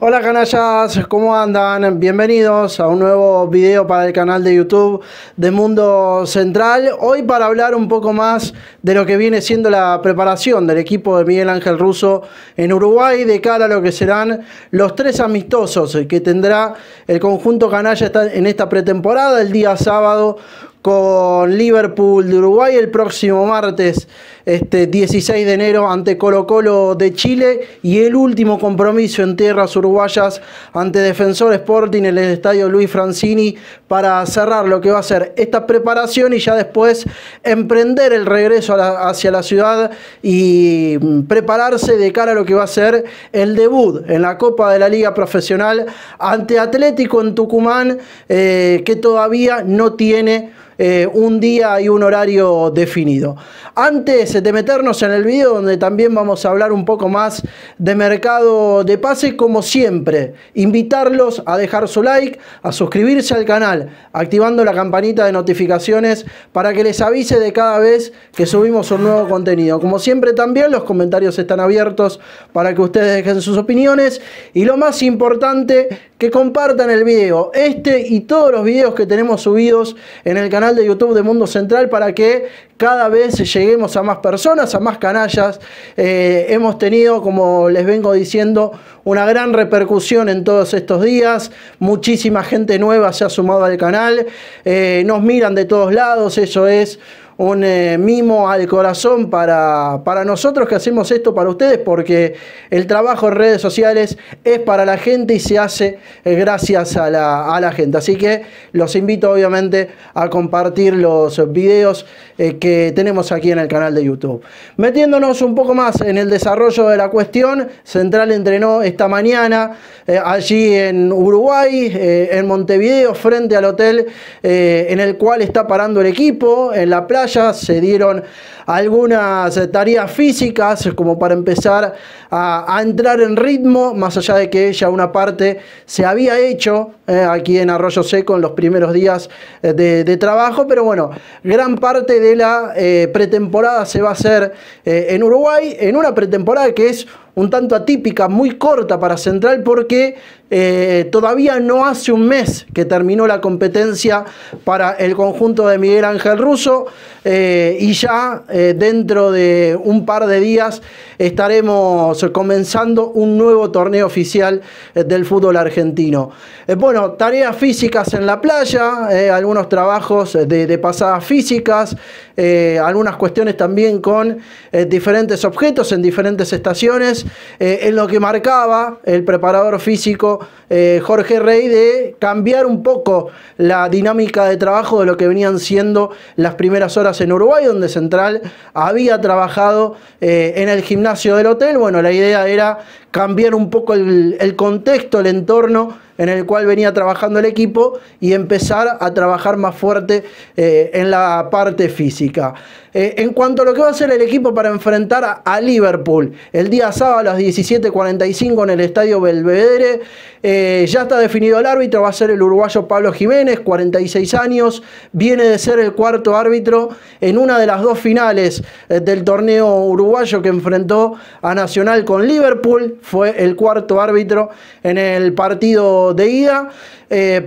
Hola canallas, ¿cómo andan? Bienvenidos a un nuevo video para el canal de YouTube de Mundo Central. Hoy para hablar un poco más de lo que viene siendo la preparación del equipo de Miguel Ángel Russo en Uruguay de cara a lo que serán los tres amistosos que tendrá el conjunto canalla en esta pretemporada el día sábado con Liverpool de Uruguay el próximo martes este 16 de enero ante Colo Colo de Chile y el último compromiso en tierras uruguayas ante Defensor Sporting en el estadio Luis Francini para cerrar lo que va a ser esta preparación y ya después emprender el regreso hacia la ciudad y mm, prepararse de cara a lo que va a ser el debut en la Copa de la Liga Profesional ante Atlético en Tucumán eh, que todavía no tiene eh, un día y un horario definido. Antes de meternos en el video donde también vamos a hablar un poco más de mercado de pases como siempre. Invitarlos a dejar su like, a suscribirse al canal, activando la campanita de notificaciones para que les avise de cada vez que subimos un nuevo contenido. Como siempre también los comentarios están abiertos para que ustedes dejen sus opiniones y lo más importante que compartan el video, este y todos los videos que tenemos subidos en el canal de YouTube de Mundo Central para que cada vez lleguemos a más personas, a más canallas. Eh, hemos tenido, como les vengo diciendo, una gran repercusión en todos estos días. Muchísima gente nueva se ha sumado al canal. Eh, nos miran de todos lados, eso es un eh, mimo al corazón para, para nosotros que hacemos esto para ustedes, porque el trabajo en redes sociales es para la gente y se hace eh, gracias a la, gente. Así que los invito obviamente a compartir los videos eh, que tenemos aquí en el canal de YouTube. Metiéndonos un poco más en el desarrollo de la cuestión, Central entrenó esta mañana allí en Uruguay, en Montevideo, frente al hotel en el cual está parando el equipo, en la playa se dieron algunas tareas físicas como para empezar a, entrar en ritmo, más allá de que ya una parte se había hecho eh, aquí en Arroyo Seco en los primeros días eh, de, trabajo, pero bueno, gran parte de la eh, pretemporada se va a hacer en Uruguay, en una pretemporada que es un tanto atípica, muy corta para Central porque eh, todavía no hace un mes que terminó la competencia para el conjunto de Miguel Ángel Russo eh, y ya eh, dentro de un par de días estaremos comenzando un nuevo torneo oficial del fútbol argentino. bueno, tareas físicas en la playa, algunos trabajos de pasadas físicas. Eh, algunas cuestiones también con eh, diferentes objetos en diferentes estaciones, eh, en lo que marcaba el preparador físico eh, Jorge Rey de cambiar un poco la dinámica de trabajo de lo que venían siendo las primeras horas en Uruguay, donde Central había trabajado eh, en el gimnasio del hotel. Bueno, la idea era cambiar un poco el, contexto, el entorno en el cual venía trabajando el equipo y empezar a trabajar más fuerte eh, en la parte física. Eh, en cuanto a lo que va a hacer el equipo para enfrentar a, Liverpool, el día sábado a las 17.45 en el Estadio Belvedere, eh, ya está definido el árbitro, va a ser el uruguayo Pablo Jiménez, 46 años, viene de ser el cuarto árbitro en una de las dos finales eh, del torneo uruguayo que enfrentó a Nacional con Liverpool, fue el cuarto árbitro en el partido de ida.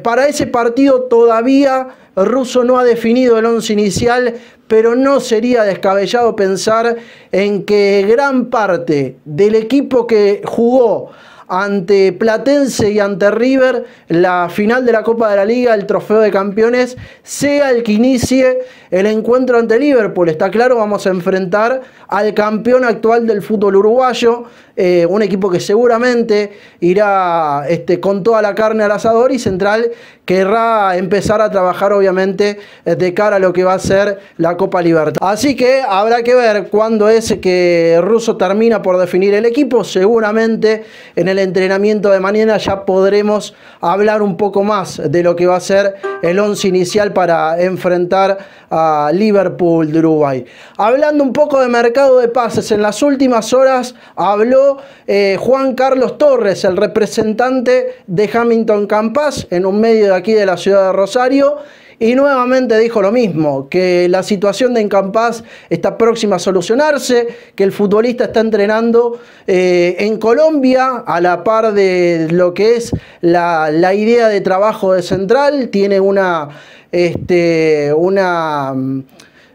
para ese partido todavía Russo no ha definido el once inicial pero no sería descabellado pensar en que gran parte del equipo que jugó ante Platense y ante River la final de la Copa de la Liga, el trofeo de campeones, sea el que inicie el encuentro ante Liverpool. Está claro, vamos a enfrentar al campeón actual del fútbol uruguayo. Eh, un equipo que seguramente irá este, con toda la carne al asador y Central querrá empezar a trabajar obviamente eh, de cara a lo que va a ser la Copa Libertad. Así que habrá que ver cuándo es que Russo termina por definir el equipo. Seguramente en el entrenamiento de mañana ya podremos hablar un poco más de lo que va a ser el once inicial para enfrentar a Liverpool de Uruguay. Hablando un poco de mercado de pases, en las últimas horas habló eh, Juan Carlos Torres, el representante de Hamilton Campas, en un medio de aquí de la ciudad de Rosario, y nuevamente dijo lo mismo, que la situación de Campas está próxima a solucionarse, que el futbolista está entrenando eh, en Colombia a la par de lo que es la, idea de trabajo de Central, tiene una... Este, una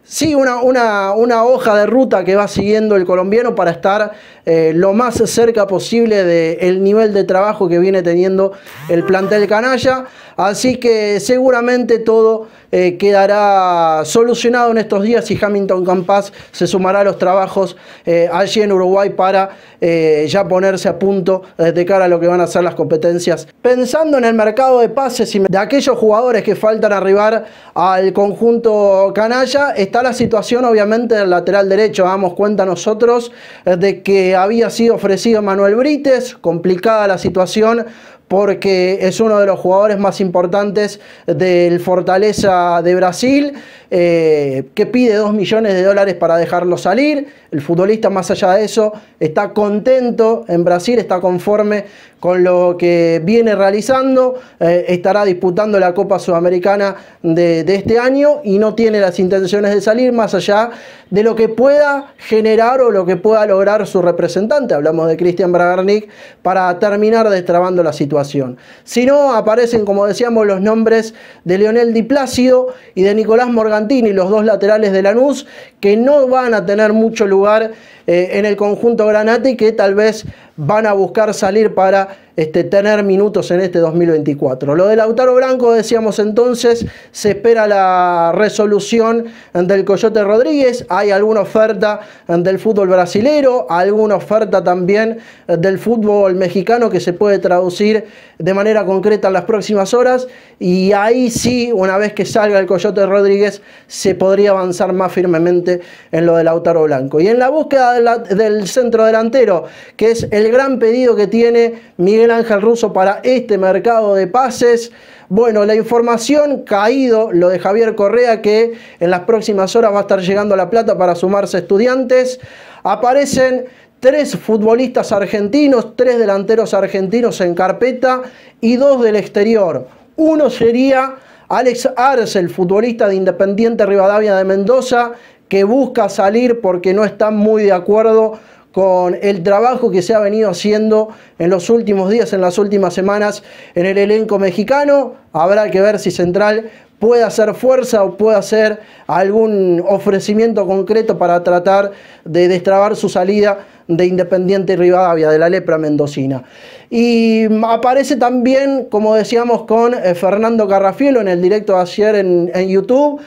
Sí, una, una hoja de ruta que va siguiendo el colombiano para estar eh, lo más cerca posible del nivel de trabajo que viene teniendo el plantel canalla. Así que seguramente todo eh, quedará solucionado en estos días y Hamilton Campas se sumará a los trabajos eh, allí en Uruguay para ya ponerse a punto de cara a lo que van a ser las competencias. Pensando en el mercado de pases y de aquellos jugadores que faltan arribar al conjunto canalla, está la situación obviamente del lateral derecho. Damos cuenta nosotros de que había sido ofrecido Manuel Brites, complicada la situación porque es uno de los jugadores más importantes del Fortaleza de Brasil eh, que pide 2 millones de dólares para dejarlo salir. El futbolista, más allá de eso, está contento en Brasil, está conforme con lo que viene realizando, eh, estará disputando la Copa Sudamericana de, este año y no tiene las intenciones de salir más allá de lo que pueda generar o lo que pueda lograr su representante. Hablamos de Cristian Bragarnik para terminar destrabando la situación. Si no, aparecen, como decíamos, los nombres de Leonel Di Plácido y de Nicolás Morgan y los dos laterales de Lanús, que no van a tener mucho lugar eh, en el conjunto granate y que tal vez van a buscar salir para este, tener minutos en este 2024. Lo del Lautaro Blanco, decíamos entonces, se espera la resolución del Coyote Rodríguez, hay alguna oferta eh, del fútbol brasilero, alguna oferta también eh, del fútbol mexicano que se puede traducir de manera concreta en las próximas horas y ahí sí, una vez que salga el Coyote Rodríguez, se podría avanzar más firmemente en lo del Lautaro Blanco. Y en la búsqueda del centro delantero, que es el gran pedido que tiene Miguel Ángel Russo para este mercado de pases. Bueno, la información caído, lo de Javier Correa, que en las próximas horas va a estar llegando a La Plata para sumarse a estudiantes. Aparecen tres futbolistas argentinos, tres delanteros argentinos en carpeta y dos del exterior. Uno sería Alex Arce, el futbolista de Independiente Rivadavia de Mendoza, que busca salir porque no está muy de acuerdo con el trabajo que se ha venido haciendo en los últimos días, en las últimas semanas en el elenco mexicano. Habrá que ver si Central puede hacer fuerza o puede hacer algún ofrecimiento concreto para tratar de destrabar su salida de Independiente Rivadavia, de la lepra mendocina. Y aparece también, como decíamos, con eh, Fernando Carrafielo en el directo de ayer en YouTube,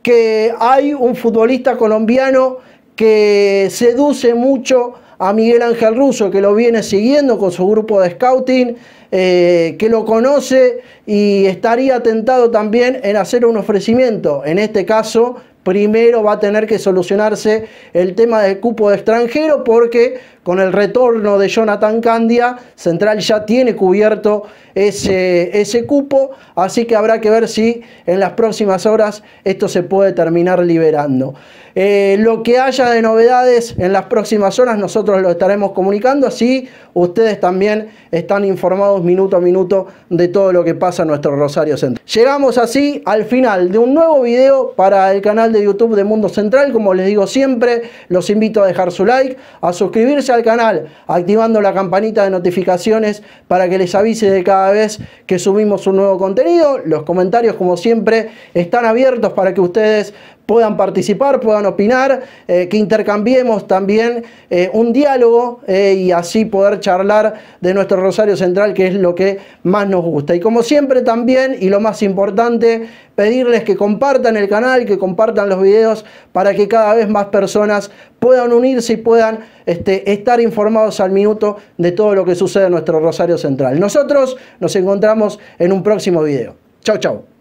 que hay un futbolista colombiano que seduce mucho a Miguel Ángel Russo, que lo viene siguiendo con su grupo de scouting, eh, que lo conoce y estaría tentado también en hacer un ofrecimiento. En este caso, primero va a tener que solucionarse el tema del cupo de extranjero porque con el retorno de Jonathan Candia, Central ya tiene cubierto ese, ese cupo, así que habrá que ver si en las próximas horas esto se puede terminar liberando. Eh, lo que haya de novedades en las próximas horas nosotros lo estaremos comunicando, así ustedes también están informados minuto a minuto de todo lo que pasa en nuestro Rosario Central. Llegamos así al final de un nuevo video para el canal de YouTube de Mundo Central, como les digo siempre, los invito a dejar su like, a suscribirse al canal activando la campanita de notificaciones para que les avise de cada vez que subimos un nuevo contenido. Los comentarios, como siempre, están abiertos para que ustedes puedan participar, puedan opinar, eh, que intercambiemos también eh, un diálogo eh, y así poder charlar de nuestro Rosario Central, que es lo que más nos gusta. Y como siempre también, y lo más importante, pedirles que compartan el canal, que compartan los videos, para que cada vez más personas puedan unirse y puedan este, estar informados al minuto de todo lo que sucede en nuestro Rosario Central. Nosotros nos encontramos en un próximo video. Chau, chau.